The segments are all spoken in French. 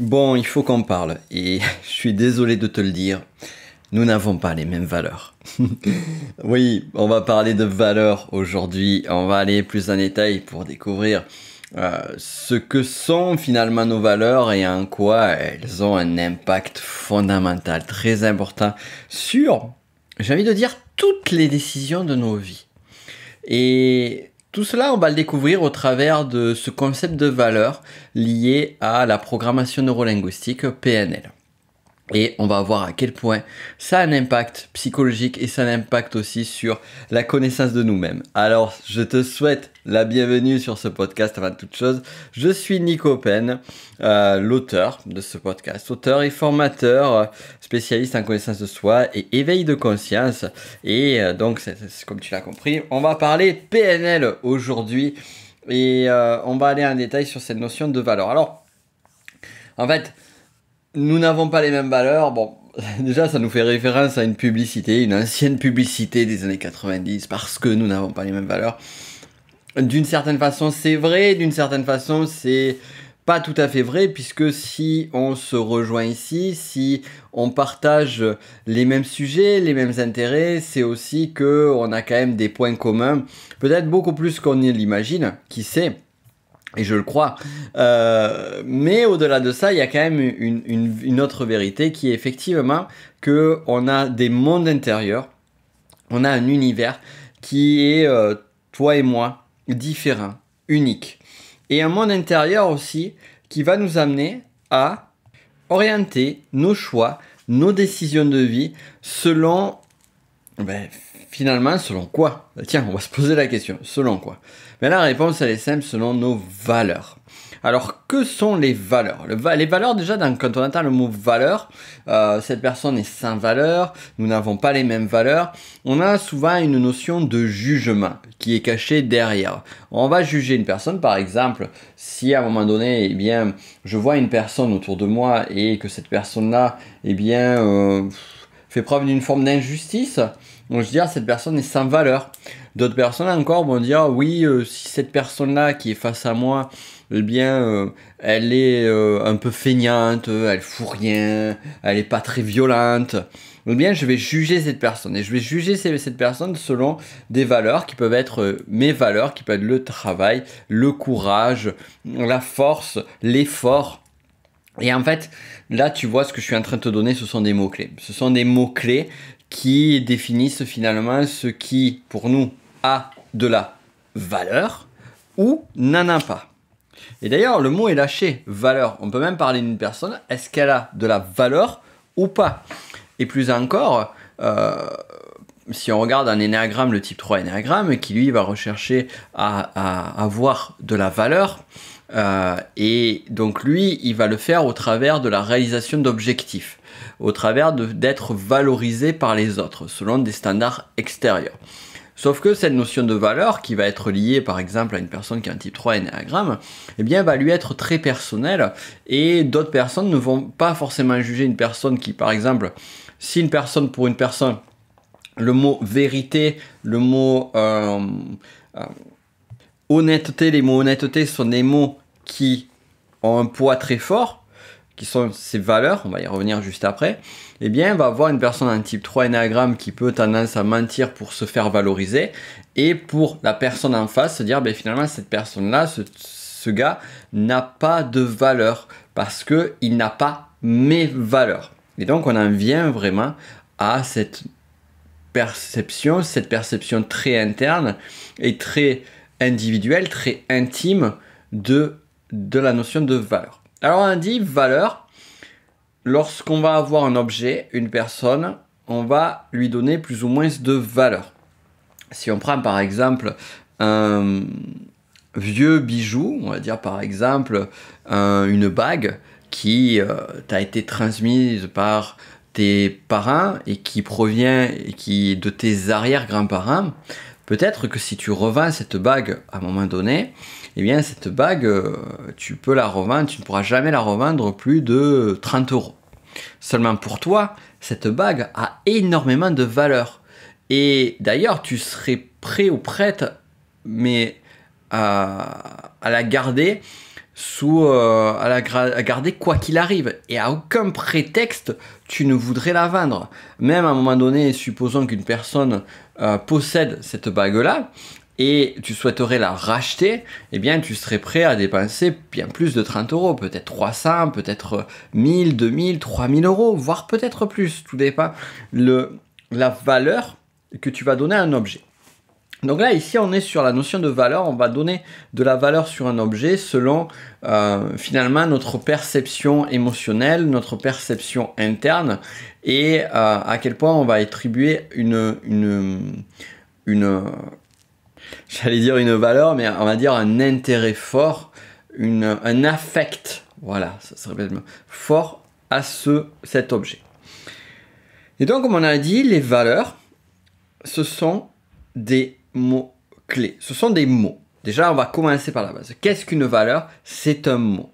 Bon, il faut qu'on parle, et je suis désolé de te le dire, nous n'avons pas les mêmes valeurs. oui, on va parler de valeurs aujourd'hui, on va aller plus en détail pour découvrir euh, ce que sont finalement nos valeurs et en quoi elles ont un impact fondamental, très important, sur, j'ai envie de dire, toutes les décisions de nos vies. Et tout cela, on va le découvrir au travers de ce concept de valeur lié à la programmation neurolinguistique PNL. Et on va voir à quel point ça a un impact psychologique et ça a un impact aussi sur la connaissance de nous-mêmes. Alors, je te souhaite la bienvenue sur ce podcast avant toute chose. Je suis Nico Pen, euh, l'auteur de ce podcast, auteur et formateur, spécialiste en connaissance de soi et éveil de conscience. Et euh, donc, comme tu l'as compris, on va parler PNL aujourd'hui et euh, on va aller en détail sur cette notion de valeur. Alors, en fait, nous n'avons pas les mêmes valeurs. Bon, déjà, ça nous fait référence à une publicité, une ancienne publicité des années 90, parce que nous n'avons pas les mêmes valeurs. D'une certaine façon, c'est vrai, d'une certaine façon, c'est pas tout à fait vrai, puisque si on se rejoint ici, si on partage les mêmes sujets, les mêmes intérêts, c'est aussi que on a quand même des points communs, peut-être beaucoup plus qu'on ne l'imagine, qui sait. Et je le crois. Euh, mais au-delà de ça, il y a quand même une, autre vérité qui est effectivement qu'on a des mondes intérieurs, on a un univers qui est, euh, toi et moi, différent, unique. Et un monde intérieur aussi qui va nous amener à orienter nos choix, nos décisions de vie selon ben, finalement, selon quoi bah, Tiens, on va se poser la question. Selon quoi Mais ben, la réponse, elle est simple, selon nos valeurs. Alors, que sont les valeurs Les valeurs, déjà, quand on entend le mot valeur, euh, cette personne est sans valeur, nous n'avons pas les mêmes valeurs. On a souvent une notion de jugement qui est cachée derrière. On va juger une personne, par exemple, si à un moment donné, eh bien, je vois une personne autour de moi et que cette personne-là, eh bien... Euh, fait preuve d'une forme d'injustice, On se dire ah, cette personne est sans valeur. D'autres personnes encore vont dire oui, euh, si cette personne-là qui est face à moi, eh bien, euh, elle est euh, un peu feignante, elle fout rien, elle est pas très violente. Eh bien, je vais juger cette personne et je vais juger cette personne selon des valeurs qui peuvent être mes valeurs, qui peuvent être le travail, le courage, la force, l'effort. Et en fait, là, tu vois ce que je suis en train de te donner, ce sont des mots-clés. Ce sont des mots-clés qui définissent finalement ce qui, pour nous, a de la valeur ou n'en a pas. Et d'ailleurs, le mot est lâché, valeur. On peut même parler d'une personne, est-ce qu'elle a de la valeur ou pas Et plus encore, euh, si on regarde un énéagramme, le type 3 énéagramme, qui lui va rechercher à, avoir de la valeur, euh, et donc lui, il va le faire au travers de la réalisation d'objectifs, au travers d'être valorisé par les autres, selon des standards extérieurs. Sauf que cette notion de valeur, qui va être liée par exemple à une personne qui a un type 3 énéagramme, eh bien va lui être très personnelle et d'autres personnes ne vont pas forcément juger une personne qui par exemple, si une personne pour une personne le mot vérité, le mot euh, euh, honnêteté, les mots honnêteté sont des mots qui ont un poids très fort, qui sont ces valeurs, on va y revenir juste après, eh bien, on va avoir une personne en type 3 énagramme qui peut tendance à mentir pour se faire valoriser et pour la personne en face se dire, ben, finalement, cette personne-là, ce, ce gars n'a pas de valeur parce qu'il n'a pas mes valeurs. Et donc, on en vient vraiment à cette perception, cette perception très interne et très individuelle, très intime de, de la notion de valeur. Alors on dit valeur, lorsqu'on va avoir un objet, une personne, on va lui donner plus ou moins de valeur. Si on prend par exemple un vieux bijou, on va dire par exemple une bague qui a euh, t'a été transmise par tes parents et qui provient et qui de tes arrière-grands-parents, peut-être que si tu revends cette bague à un moment donné, eh bien cette bague, euh, tu peux la revendre, tu ne pourras jamais la revendre plus de 30 euros. Seulement pour toi, cette bague a énormément de valeur. Et d'ailleurs, tu serais prêt ou prête, mais à la garder sous euh, à garder quoi qu'il arrive et à aucun prétexte tu ne voudrais la vendre. Même à un moment donné, supposons qu'une personne euh, possède cette bague là et tu souhaiterais la racheter, eh bien tu serais prêt à dépenser bien plus de 30 euros, peut-être 300, peut-être 1000, 2000, 3000 euros, voire peut-être plus, tout dépend le la valeur que tu vas donner à un objet. Donc là, ici, on est sur la notion de valeur. On va donner de la valeur sur un objet selon euh, finalement notre perception émotionnelle, notre perception interne et euh, à quel point on va attribuer une, une, une j'allais dire une valeur, mais on va dire un intérêt fort, un affect, voilà, ça serait fort à ce, cet objet. Et donc, comme on a dit, les valeurs, ce sont des mots-clés. Ce sont des mots. Déjà, on va commencer par la base. Qu'est-ce qu'une valeur C'est un mot.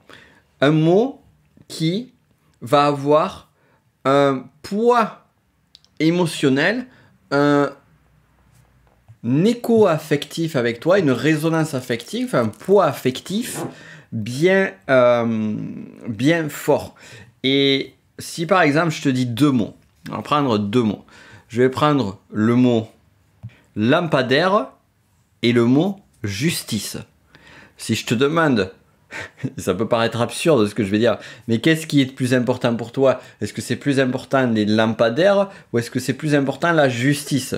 Un mot qui va avoir un poids émotionnel, un écho affectif avec toi, une résonance affective, un poids affectif bien, euh, bien fort. Et si par exemple je te dis deux mots, on va prendre deux mots. Je vais prendre le mot lampadaire et le mot justice. Si je te demande, ça peut paraître absurde ce que je vais dire, mais qu'est-ce qui est plus important pour toi Est-ce que c'est plus important les lampadaires ou est-ce que c'est plus important la justice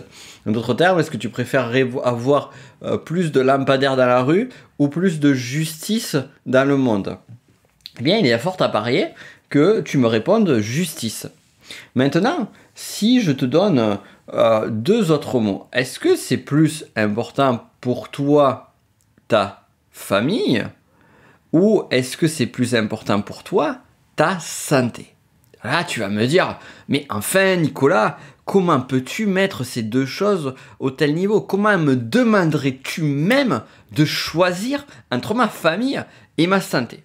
En d'autres termes, est-ce que tu préfères avoir euh, plus de lampadaires dans la rue ou plus de justice dans le monde Eh bien, il y a fort à parier que tu me répondes justice. Maintenant, si je te donne euh, deux autres mots. Est-ce que c'est plus important pour toi ta famille ou est-ce que c'est plus important pour toi ta santé Là, tu vas me dire, mais enfin, Nicolas, comment peux-tu mettre ces deux choses au tel niveau Comment me demanderais-tu même de choisir entre ma famille et ma santé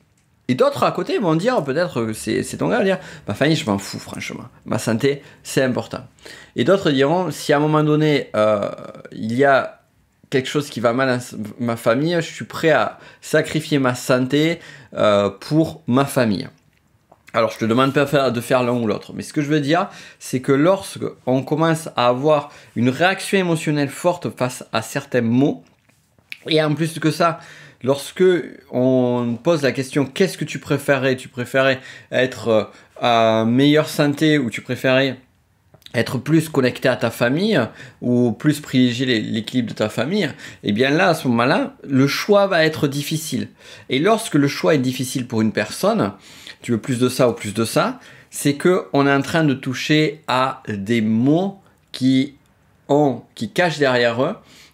et d'autres à côté vont dire, peut-être que c'est ton gars, dire Ma bah, famille, je m'en fous, franchement. Ma santé, c'est important. Et d'autres diront Si à un moment donné, euh, il y a quelque chose qui va mal à ma famille, je suis prêt à sacrifier ma santé euh, pour ma famille. Alors, je ne te demande pas de faire l'un ou l'autre, mais ce que je veux dire, c'est que lorsque on commence à avoir une réaction émotionnelle forte face à certains mots, et en plus que ça, Lorsque on pose la question qu'est-ce que tu préférais Tu préférais être euh, à meilleure santé ou tu préférais être plus connecté à ta famille ou plus privilégier l'équilibre de ta famille, et eh bien là, à ce moment-là, le choix va être difficile. Et lorsque le choix est difficile pour une personne, tu veux plus de ça ou plus de ça, c'est qu'on est en train de toucher à des mots qui ont, qui cachent derrière eux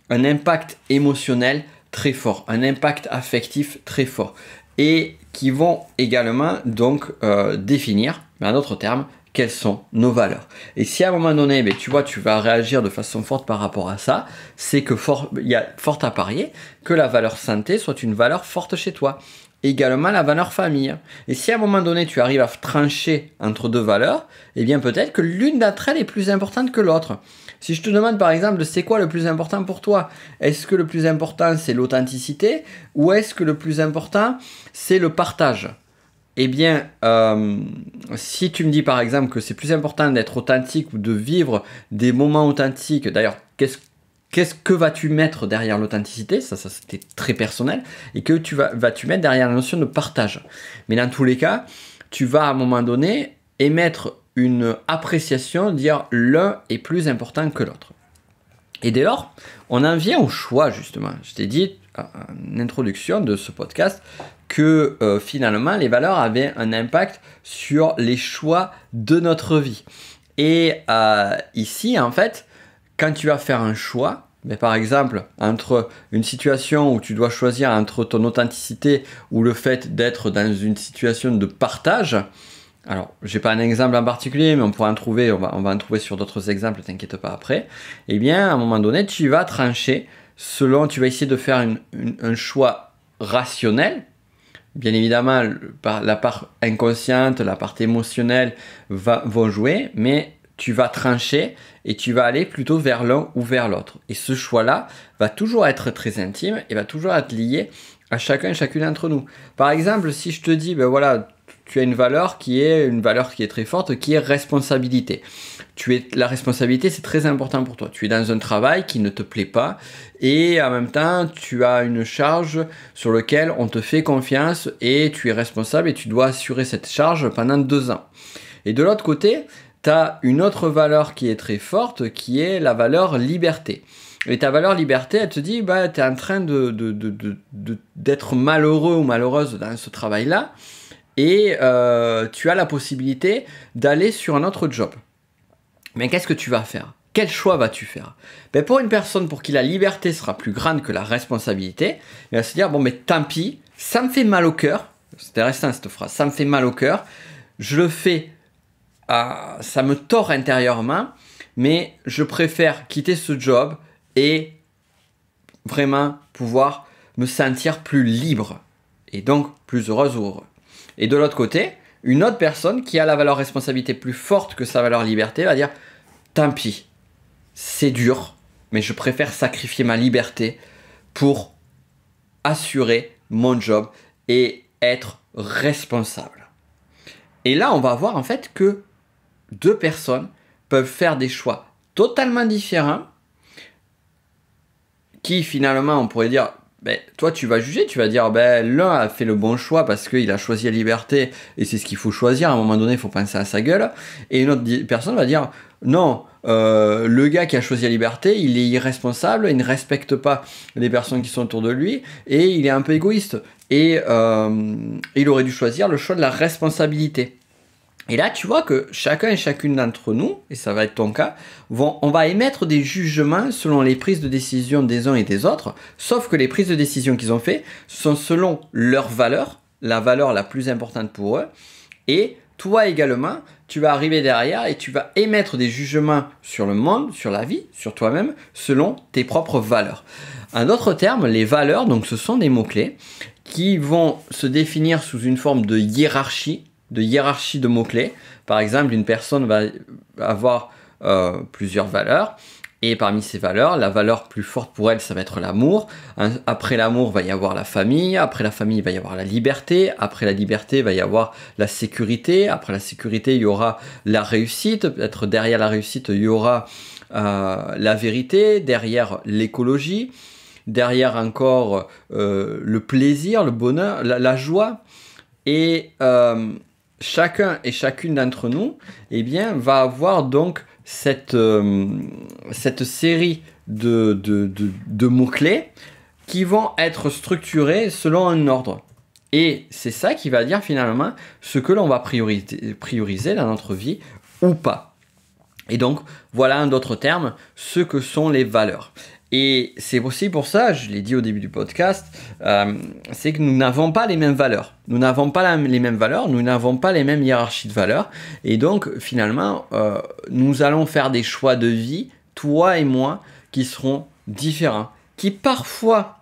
un impact émotionnel très fort, un impact affectif très fort, et qui vont également donc euh, définir, mais en d'autres termes, quelles sont nos valeurs. Et si à un moment donné, ben, tu vois, tu vas réagir de façon forte par rapport à ça, c'est que il y a fort à parier que la valeur santé soit une valeur forte chez toi. Également la valeur famille. Et si à un moment donné tu arrives à trancher entre deux valeurs, eh bien peut-être que l'une d'entre elles est plus importante que l'autre. Si je te demande par exemple, c'est quoi le plus important pour toi Est-ce que le plus important c'est l'authenticité ou est-ce que le plus important c'est le partage eh bien, euh, si tu me dis par exemple que c'est plus important d'être authentique ou de vivre des moments authentiques, d'ailleurs, qu'est-ce que vas-tu mettre derrière l'authenticité Ça, ça c'était très personnel. Et que tu vas, vas-tu mettre derrière la notion de partage Mais dans tous les cas, tu vas à un moment donné émettre une appréciation, dire l'un est plus important que l'autre. Et dès lors, on en vient au choix, justement. Je t'ai dit en introduction de ce podcast que euh, finalement, les valeurs avaient un impact sur les choix de notre vie. Et euh, ici, en fait, quand tu vas faire un choix, mais ben, par exemple, entre une situation où tu dois choisir entre ton authenticité ou le fait d'être dans une situation de partage, alors, j'ai pas un exemple en particulier, mais on pourra en trouver, on va, en trouver sur d'autres exemples, t'inquiète pas après. Eh bien, à un moment donné, tu vas trancher selon, tu vas essayer de faire un choix rationnel. Bien évidemment, la part inconsciente, la part émotionnelle va, vont jouer, mais tu vas trancher et tu vas aller plutôt vers l'un ou vers l'autre. Et ce choix-là va toujours être très intime et va toujours être lié à chacun et chacune d'entre nous. Par exemple, si je te dis, ben voilà, tu as une valeur qui est une valeur qui est très forte, qui est responsabilité. Tu es, la responsabilité, c'est très important pour toi. Tu es dans un travail qui ne te plaît pas et en même temps, tu as une charge sur laquelle on te fait confiance et tu es responsable et tu dois assurer cette charge pendant deux ans. Et de l'autre côté, tu as une autre valeur qui est très forte, qui est la valeur liberté. Et ta valeur liberté, elle te dit, bah, tu es en train d'être de, malheureux ou malheureuse dans ce travail-là et euh, tu as la possibilité d'aller sur un autre job. Mais qu'est-ce que tu vas faire Quel choix vas-tu faire ben, Pour une personne pour qui la liberté sera plus grande que la responsabilité, il va se dire, bon mais tant pis, ça me fait mal au cœur, c'est intéressant cette phrase, ça me fait mal au cœur, je le fais, euh, ça me tord intérieurement, mais je préfère quitter ce job et vraiment pouvoir me sentir plus libre et donc plus heureuse ou heureux. Et de l'autre côté, une autre personne qui a la valeur responsabilité plus forte que sa valeur liberté va dire Tant pis, c'est dur, mais je préfère sacrifier ma liberté pour assurer mon job et être responsable. Et là, on va voir en fait que deux personnes peuvent faire des choix totalement différents qui finalement, on pourrait dire, ben, toi, tu vas juger, tu vas dire, ben, l'un a fait le bon choix parce qu'il a choisi la liberté et c'est ce qu'il faut choisir. À un moment donné, il faut penser à sa gueule. Et une autre personne va dire, non, euh, le gars qui a choisi la liberté, il est irresponsable, il ne respecte pas les personnes qui sont autour de lui et il est un peu égoïste. Et euh, il aurait dû choisir le choix de la responsabilité. Et là, tu vois que chacun et chacune d'entre nous, et ça va être ton cas, vont, on va émettre des jugements selon les prises de décision des uns et des autres, sauf que les prises de décision qu'ils ont faites sont selon leurs valeurs, la valeur la plus importante pour eux, et toi également, tu vas arriver derrière et tu vas émettre des jugements sur le monde, sur la vie, sur toi-même, selon tes propres valeurs. En d'autres termes, les valeurs, donc ce sont des mots-clés, qui vont se définir sous une forme de hiérarchie de hiérarchie de mots-clés. Par exemple, une personne va avoir euh, plusieurs valeurs. Et parmi ces valeurs, la valeur plus forte pour elle, ça va être l'amour. Après l'amour, va y avoir la famille. Après la famille, il va y avoir la liberté. Après la liberté, il va y avoir la sécurité. Après la sécurité, il y aura la réussite. Peut-être derrière la réussite, il y aura euh, la vérité. Derrière l'écologie. Derrière encore euh, le plaisir, le bonheur, la, joie. Et chacun et chacune d'entre nous, eh bien, va avoir donc cette, euh, série de, mots-clés qui vont être structurés selon un ordre. Et c'est ça qui va dire finalement ce que l'on va prioriser, prioriser dans notre vie ou pas. Et donc, voilà en d'autres termes ce que sont les valeurs. Et c'est aussi pour ça, je l'ai dit au début du podcast, euh, c'est que nous n'avons pas les mêmes valeurs. Nous n'avons pas les mêmes valeurs, nous n'avons pas les mêmes hiérarchies de valeurs. Et donc, finalement, euh, nous allons faire des choix de vie, toi et moi, qui seront différents, qui parfois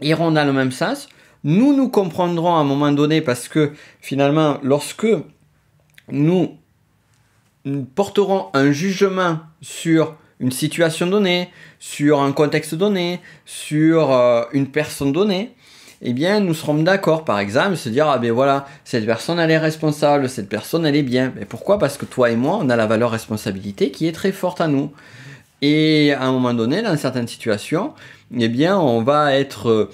iront dans le même sens. Nous nous comprendrons à un moment donné parce que finalement, lorsque nous porterons un jugement sur une situation donnée, sur un contexte donné, sur euh, une personne donnée, eh bien, nous serons d'accord, par exemple, se dire, ah ben voilà, cette personne, elle est responsable, cette personne, elle est bien. Mais pourquoi Parce que toi et moi, on a la valeur responsabilité qui est très forte à nous. Et à un moment donné, dans certaines situations, eh bien, on va être, euh,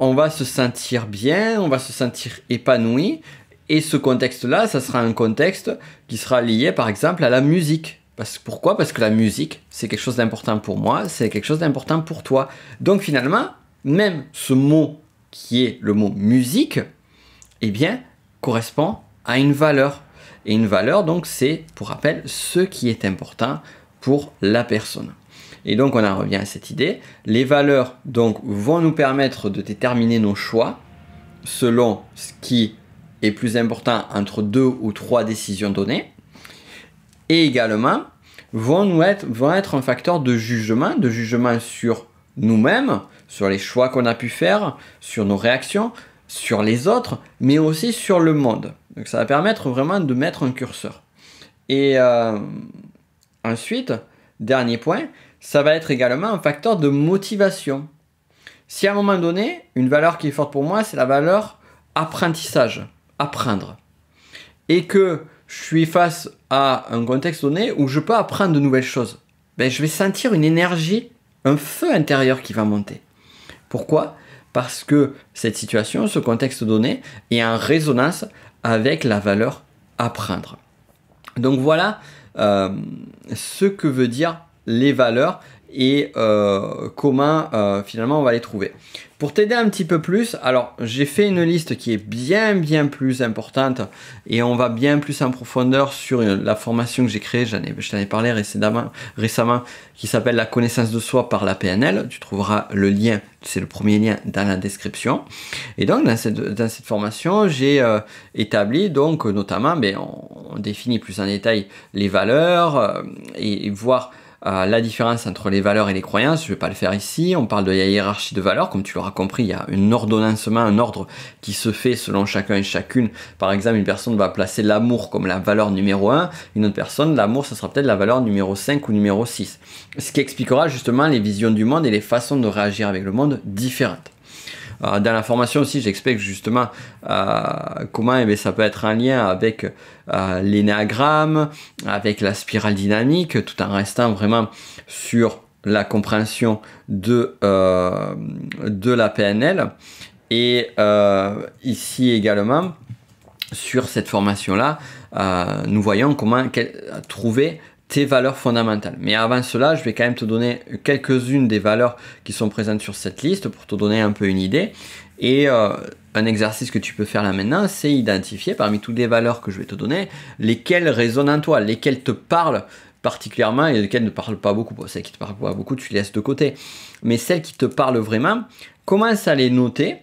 on va se sentir bien, on va se sentir épanoui. Et ce contexte-là, ça sera un contexte qui sera lié, par exemple, à la musique. Parce, pourquoi Parce que la musique, c'est quelque chose d'important pour moi, c'est quelque chose d'important pour toi. Donc finalement, même ce mot qui est le mot musique, eh bien, correspond à une valeur. Et une valeur, donc, c'est, pour rappel, ce qui est important pour la personne. Et donc, on en revient à cette idée. Les valeurs, donc, vont nous permettre de déterminer nos choix selon ce qui est plus important entre deux ou trois décisions données et également vont, nous être, un facteur de jugement, de jugement sur nous-mêmes, sur les choix qu'on a pu faire, sur nos réactions, sur les autres, mais aussi sur le monde. Donc ça va permettre vraiment de mettre un curseur. Et euh, ensuite, dernier point, ça va être également un facteur de motivation. Si à un moment donné, une valeur qui est forte pour moi, c'est la valeur apprentissage, apprendre. Et que je suis face à un contexte donné où je peux apprendre de nouvelles choses, ben, je vais sentir une énergie, un feu intérieur qui va monter. Pourquoi Parce que cette situation, ce contexte donné, est en résonance avec la valeur apprendre. Donc voilà euh, ce que veut dire les valeurs et euh, comment euh, finalement on va les trouver. Pour t'aider un petit peu plus, alors j'ai fait une liste qui est bien bien plus importante et on va bien plus en profondeur sur la formation que j'ai créée, j'en je t'en ai parlé récemment, récemment qui s'appelle la connaissance de soi par la PNL. Tu trouveras le lien, c'est le premier lien dans la description. Et donc dans cette, dans cette formation, j'ai euh, établi donc notamment, mais ben, on, définit plus en détail les valeurs et voir euh, la différence entre les valeurs et les croyances, je ne vais pas le faire ici, on parle de la hiérarchie de valeurs, comme tu l'auras compris, il y a un ordonnancement, un ordre qui se fait selon chacun et chacune. Par exemple, une personne va placer l'amour comme la valeur numéro 1, une autre personne, l'amour, ce sera peut-être la valeur numéro 5 ou numéro 6. Ce qui expliquera justement les visions du monde et les façons de réagir avec le monde différentes. Euh, dans la formation aussi, j'explique justement euh, comment eh ça peut être un lien avec euh, l'énéagramme, avec la spirale dynamique, tout en restant vraiment sur la compréhension de, la PNL. Et ici également, sur cette formation-là, nous voyons comment trouver tes valeurs fondamentales. Mais avant cela, je vais quand même te donner quelques-unes des valeurs qui sont présentes sur cette liste pour te donner un peu une idée. Et euh, un exercice que tu peux faire là maintenant, c'est identifier parmi toutes les valeurs que je vais te donner, lesquelles résonnent en toi, lesquelles te parlent particulièrement et lesquelles ne parlent pas beaucoup. celles qui ne te parlent pas beaucoup, tu les laisses de côté. Mais celles qui te parlent vraiment, commence à les noter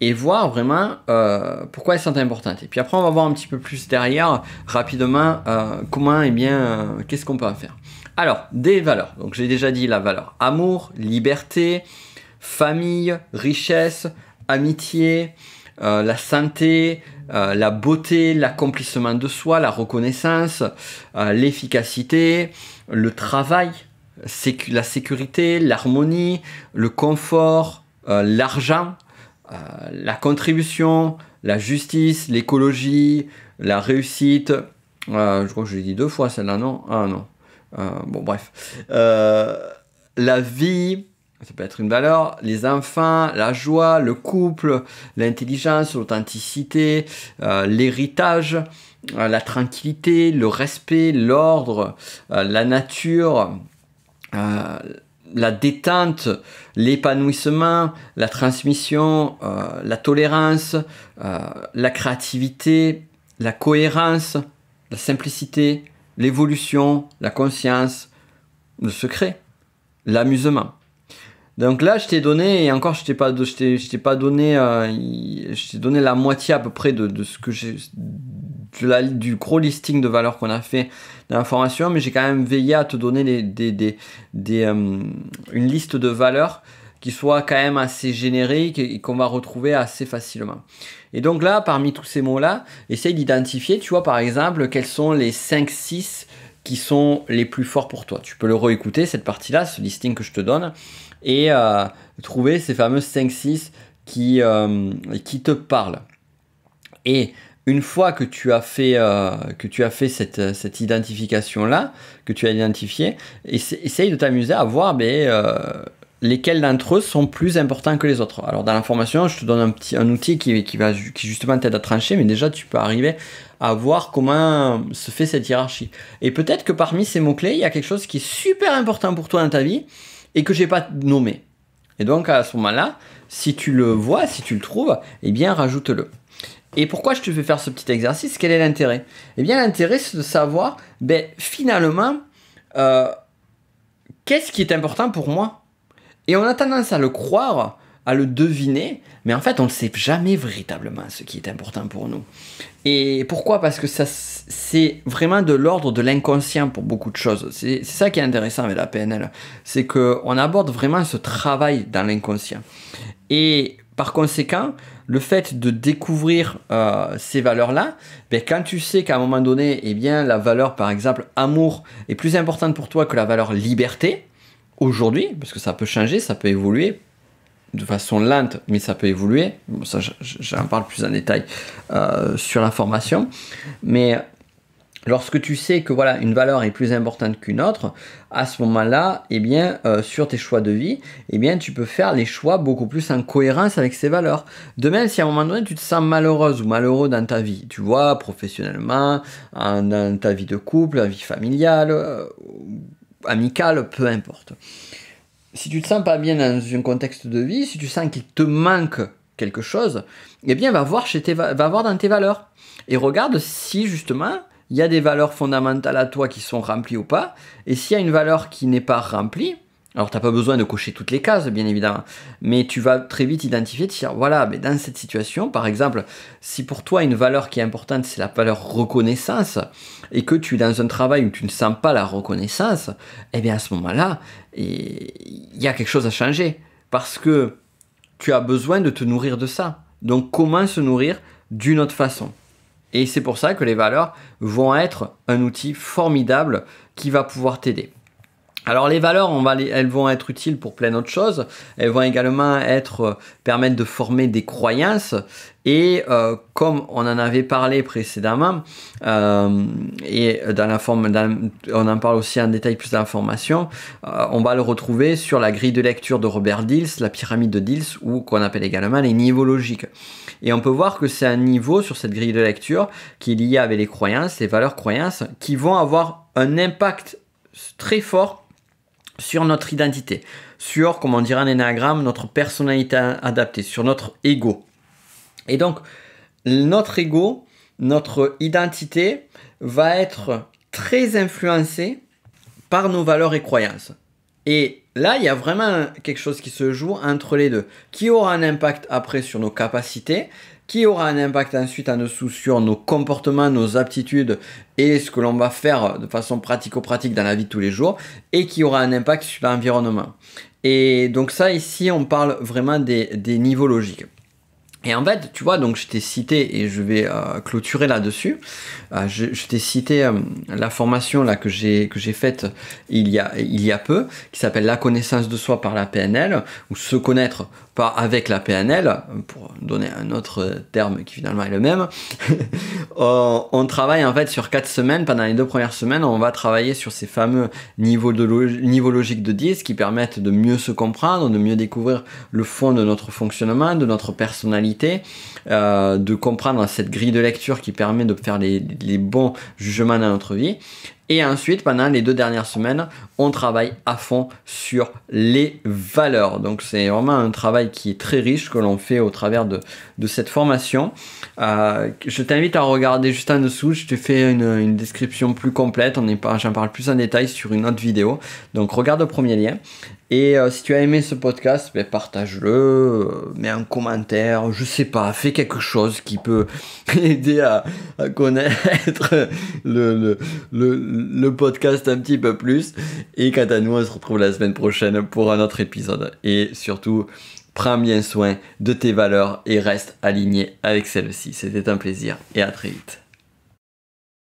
et voir vraiment euh, pourquoi elles sont importantes. Et puis après, on va voir un petit peu plus derrière, rapidement, euh, comment et eh bien, euh, qu'est-ce qu'on peut en faire. Alors, des valeurs. Donc, j'ai déjà dit la valeur amour, liberté, famille, richesse, amitié, euh, la santé, euh, la beauté, l'accomplissement de soi, la reconnaissance, l'efficacité, le travail, la sécurité, l'harmonie, le confort, l'argent, euh, la contribution, la justice, l'écologie, la réussite. Euh, je crois que je l'ai dit deux fois celle-là, non Ah non. Euh, bon, bref. la vie, ça peut être une valeur, les enfants, la joie, le couple, l'intelligence, l'authenticité, l'héritage, la tranquillité, le respect, l'ordre, la nature, la détente, l'épanouissement, la transmission, euh, la tolérance, euh, la créativité, la cohérence, la simplicité, l'évolution, la conscience, le secret, l'amusement. Donc là, je t'ai donné, et encore, je t'ai pas, je pas donné, euh, je t'ai donné la moitié à peu près de ce que j'ai, du gros listing de valeurs qu'on a fait dans la formation, mais j'ai quand même veillé à te donner des, des, euh, une liste de valeurs qui soit quand même assez générique et qu'on va retrouver assez facilement. Et donc là, parmi tous ces mots-là, essaye d'identifier, tu vois, par exemple, quels sont les 5-6 qui sont les plus forts pour toi. Tu peux le réécouter, cette partie-là, ce listing que je te donne, et euh, trouver ces fameux 5-6 qui, euh, qui te parlent. Et une fois que tu as fait, euh, que tu as fait euh, cette, identification-là, que tu as identifié, essaye de t'amuser à voir mais, ben, euh, lesquels d'entre eux sont plus importants que les autres. Alors dans la formation, je te donne un, petit, un outil qui, va, qui justement t'aide à trancher, mais déjà tu peux arriver à voir comment se fait cette hiérarchie. Et peut-être que parmi ces mots-clés, il y a quelque chose qui est super important pour toi dans ta vie et que je n'ai pas nommé. Et donc à ce moment-là, si tu le vois, si tu le trouves, eh bien rajoute-le. Et pourquoi je te fais faire ce petit exercice Quel est l'intérêt Eh bien, l'intérêt, c'est de savoir, ben, finalement, euh, qu'est-ce qui est important pour moi Et on a tendance à le croire, à le deviner, mais en fait, on ne sait jamais véritablement ce qui est important pour nous. Et pourquoi Parce que c'est vraiment de l'ordre de l'inconscient pour beaucoup de choses. C'est ça qui est intéressant avec la PNL, c'est qu'on aborde vraiment ce travail dans l'inconscient. Et par conséquent, le fait de découvrir euh, ces valeurs-là, ben, quand tu sais qu'à un moment donné, eh bien, la valeur, par exemple, amour est plus importante pour toi que la valeur liberté, aujourd'hui, parce que ça peut changer, ça peut évoluer de façon lente, mais ça peut évoluer. ça, j'en parle plus en détail euh, sur la formation. Mais Lorsque tu sais que voilà une valeur est plus importante qu'une autre, à ce moment-là, eh bien euh, sur tes choix de vie, eh bien tu peux faire les choix beaucoup plus en cohérence avec ces valeurs. De même, si à un moment donné tu te sens malheureuse ou malheureux dans ta vie, tu vois professionnellement, dans ta vie de couple, la vie familiale, euh, amicale, peu importe. Si tu te sens pas bien dans un contexte de vie, si tu sens qu'il te manque quelque chose, eh bien va voir dans tes valeurs et regarde si justement il y a des valeurs fondamentales à toi qui sont remplies ou pas. Et s'il y a une valeur qui n'est pas remplie, alors tu t'as pas besoin de cocher toutes les cases, bien évidemment, mais tu vas très vite identifier, dire voilà, mais dans cette situation, par exemple, si pour toi une valeur qui est importante, c'est la valeur reconnaissance, et que tu es dans un travail où tu ne sens pas la reconnaissance, eh bien à ce moment-là, il y a quelque chose à changer, parce que tu as besoin de te nourrir de ça. Donc comment se nourrir d'une autre façon et c'est pour ça que les valeurs vont être un outil formidable qui va pouvoir t'aider. Alors les valeurs, elles vont être utiles pour plein d'autres choses. Elles vont également être euh, permettre de former des croyances. Et euh, comme on en avait parlé précédemment, euh, et dans la forme, on en parle aussi en détail plus d'informations, on va le retrouver sur la grille de lecture de Robert Dills, la pyramide de Dills, ou qu'on appelle également les niveaux logiques. Et on peut voir que c'est un niveau sur cette grille de lecture qui est lié avec les croyances, les valeurs croyances, qui vont avoir un impact très fort sur notre identité, sur, comme on dirait en énagramme, notre personnalité adaptée, sur notre ego. Et donc, notre ego, notre identité va être très influencée par nos valeurs et croyances. Et là, il y a vraiment quelque chose qui se joue entre les deux, qui aura un impact après sur nos capacités, qui aura un impact ensuite en dessous sur nos comportements, nos aptitudes et ce que l'on va faire de façon pratico-pratique dans la vie de tous les jours et qui aura un impact sur l'environnement. Et donc ça ici on parle vraiment des, niveaux logiques. Et en fait, tu vois, donc je t'ai cité, et je vais euh, clôturer là-dessus, euh, je, t'ai cité euh, la formation là, que j'ai faite il y, a, il y a peu, qui s'appelle La connaissance de soi par la PNL, ou se connaître pas avec la PNL, pour donner un autre terme qui finalement est le même, euh, on travaille en fait sur quatre semaines. Pendant les deux premières semaines, on va travailler sur ces fameux niveaux, de logiques de 10 qui permettent de mieux se comprendre, de mieux découvrir le fond de notre fonctionnement, de notre personnalité, euh, de comprendre cette grille de lecture qui permet de faire les, les bons jugements dans notre vie. Et ensuite, pendant les deux dernières semaines, on travaille à fond sur les valeurs. Donc c'est vraiment un travail qui est très riche que l'on fait au travers de, cette formation. Euh, je t'invite à regarder juste en dessous, je te fais une, une description plus complète, j'en parle plus en détail sur une autre vidéo. Donc regarde le premier lien. Et euh, si tu as aimé ce podcast, ben, partage-le, euh, mets un commentaire, je sais pas, fais quelque chose qui peut aider à, connaître le, le, podcast un petit peu plus. Et quant à nous, on se retrouve la semaine prochaine pour un autre épisode. Et surtout, prends bien soin de tes valeurs et reste aligné avec celles-ci. C'était un plaisir et à très vite.